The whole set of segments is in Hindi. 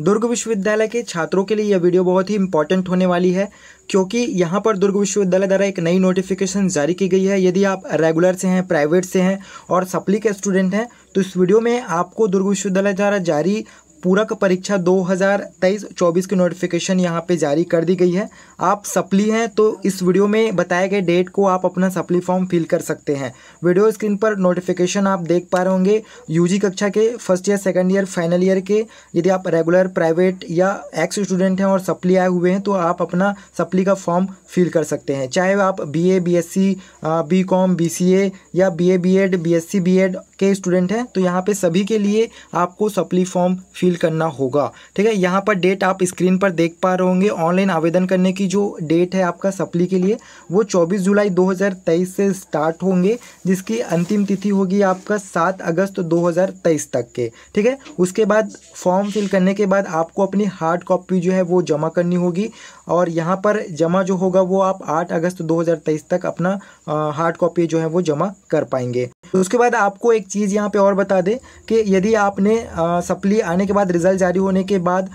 दुर्ग विश्वविद्यालय के छात्रों के लिए यह वीडियो बहुत ही इंपॉर्टेंट होने वाली है क्योंकि यहाँ पर दुर्ग विश्वविद्यालय द्वारा एक नई नोटिफिकेशन जारी की गई है यदि आप रेगुलर से हैं प्राइवेट से हैं और सप्ली के स्टूडेंट हैं तो इस वीडियो में आपको दुर्ग विश्वविद्यालय द्वारा जारी पूरक परीक्षा 2023-24 की नोटिफिकेशन यहाँ पे जारी कर दी गई है आप सप्ली हैं तो इस वीडियो में बताए गए डेट को आप अपना सप्ली फॉर्म फिल कर सकते हैं वीडियो स्क्रीन पर नोटिफिकेशन आप देख पा रहे होंगे यूजी कक्षा के first year second year final year के यदि आप रेगुलर प्राइवेट या एक्स स्टूडेंट हैं और सप्ली आए हुए हैं तो आप अपना सप्ली का फॉर्म फिल कर सकते हैं चाहे आप B A B S C B com B C A या B A B ed B S C B ed के स्टूडेंट हैं तो यहाँ पे सभी के लिए आपको सप्ली फॉर्म फिल फिल करना होगा ठीक है यहाँ पर डेट आप स्क्रीन पर देख पा रहे होंगे ऑनलाइन आवेदन करने की जो डेट है आपका सप्ली के लिए वो 24 जुलाई 2023 से स्टार्ट होंगे जिसकी अंतिम तिथि होगी आपका 7 अगस्त 2023 तक के ठीक है उसके बाद फॉर्म फिल करने के बाद आपको अपनी हार्ड कॉपी जो है वो जमा करनी होगी और यहाँ पर जमा जो होगा वो आप आठ अगस्त दो तक अपना हार्ड कॉपी जो है वो जमा कर पाएंगे तो उसके बाद आपको एक चीज़ यहाँ पर और बता दें कि यदि आपने सप्ली आने के बाद बाद रिजल्ट जारी होने के बाद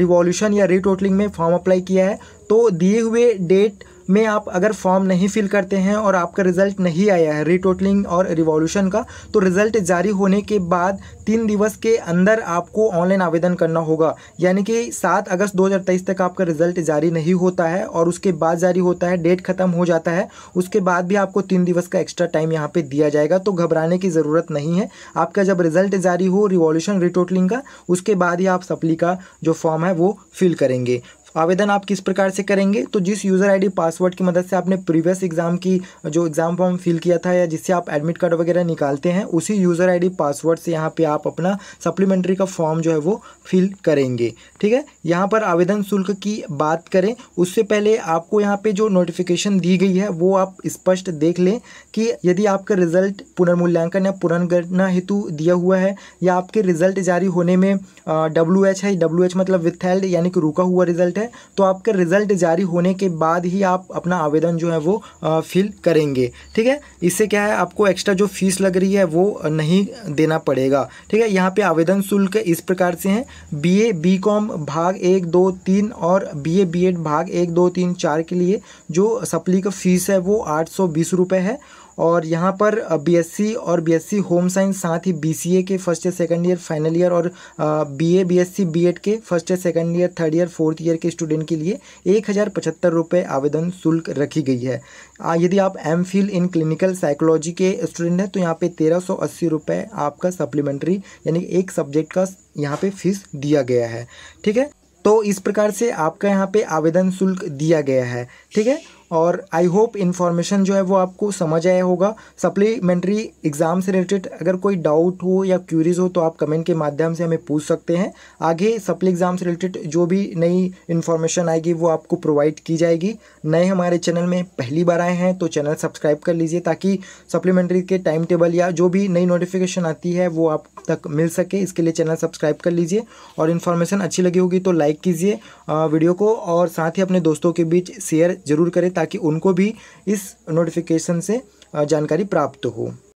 रिवॉल्यूशन या रिटोटलिंग में फॉर्म अप्लाई किया है तो दिए हुए डेट में आप अगर फॉर्म नहीं फिल करते हैं और आपका रिजल्ट नहीं आया है रिटोटलिंग और रिवॉल्यूशन का तो रिजल्ट जारी होने के बाद तीन दिवस के अंदर आपको ऑनलाइन आवेदन करना होगा यानी कि सात अगस्त 2023 तक आपका रिजल्ट जारी नहीं होता है और उसके बाद जारी होता है डेट खत्म हो जाता है उसके बाद भी आपको तीन दिवस का एक्स्ट्रा टाइम यहाँ पर दिया जाएगा तो घबराने की ज़रूरत नहीं है आपका जब रिजल्ट जारी हो रिवॉल्यूशन रिटोटलिंग का उसके बाद ही आप सप्ली का जो फॉर्म है वो फिल करेंगे आवेदन आप किस प्रकार से करेंगे तो जिस यूज़र आईडी पासवर्ड की मदद से आपने प्रीवियस एग्ज़ाम की जो एग्ज़ाम फॉर्म फिल किया था या जिससे आप एडमिट कार्ड वगैरह निकालते हैं उसी यूज़र आईडी पासवर्ड से यहाँ पे आप अपना सप्लीमेंट्री का फॉर्म जो है वो फिल करेंगे ठीक है यहाँ पर आवेदन शुल्क की बात करें उससे पहले आपको यहाँ पे जो नोटिफिकेशन दी गई है वो आप स्पष्ट देख लें कि यदि आपका रिजल्ट पुनर्मूल्यांकन या पुनर्गणना हेतु दिया हुआ है या आपके रिजल्ट जारी होने में डब्ल्यू है डब्ल्यू मतलब विथ यानी कि रुका हुआ रिजल्ट है है तो आपके रिज़ल्ट जारी होने के बाद ही आप अपना आवेदन जो है वो फिल करेंगे ठीक है इससे क्या है आपको एक्स्ट्रा जो फीस लग रही है वो नहीं देना पड़ेगा ठीक है यहाँ पे आवेदन शुल्क इस प्रकार से हैं बीए बीकॉम भाग एक दो तीन और बीए बीएड भाग एक दो तीन चार के लिए जो सप्ली का फीस है वो आठ सौ बीस रुपये है और यहाँ पर बीएससी और बीएससी होम साइंस साथ ही बीसीए के first year second year final year और बीए बीएससी बीएड के first year second year third year fourth year के स्टूडेंट के लिए एक हज़ार पचहत्तर रुपये आवेदन शुल्क रखी गई है यदि आप M phil in clinical psychology के स्टूडेंट हैं तो यहाँ पे तेरह सौ अस्सी रुपये आपका सप्लीमेंट्री यानी एक सब्जेक्ट का यहाँ पे फीस दिया गया है ठीक है तो इस प्रकार से आपका यहाँ पे आवेदन शुल्क दिया गया है ठीक है और आई होप इन्फॉर्मेशन जो है वो आपको समझ आया होगा सप्लीमेंट्री एग्ज़ाम से रिलेटेड अगर कोई डाउट हो या क्यूरीज हो तो आप कमेंट के माध्यम से हमें पूछ सकते हैं आगे सप्ली एग्ज़ाम से रिलेटेड जो भी नई इन्फॉर्मेशन आएगी वो आपको प्रोवाइड की जाएगी नए हमारे चैनल में पहली बार आए हैं तो चैनल सब्सक्राइब कर लीजिए ताकि सप्लीमेंट्री के टाइम टेबल या जो भी नई नोटिफिकेशन आती है वो आप तक मिल सके इसके लिए चैनल सब्सक्राइब कर लीजिए और इन्फॉर्मेशन अच्छी लगी होगी तो लाइक कीजिए वीडियो को और साथ ही अपने दोस्तों के बीच शेयर जरूर करें ताकि उनको भी इस नोटिफिकेशन से जानकारी प्राप्त हो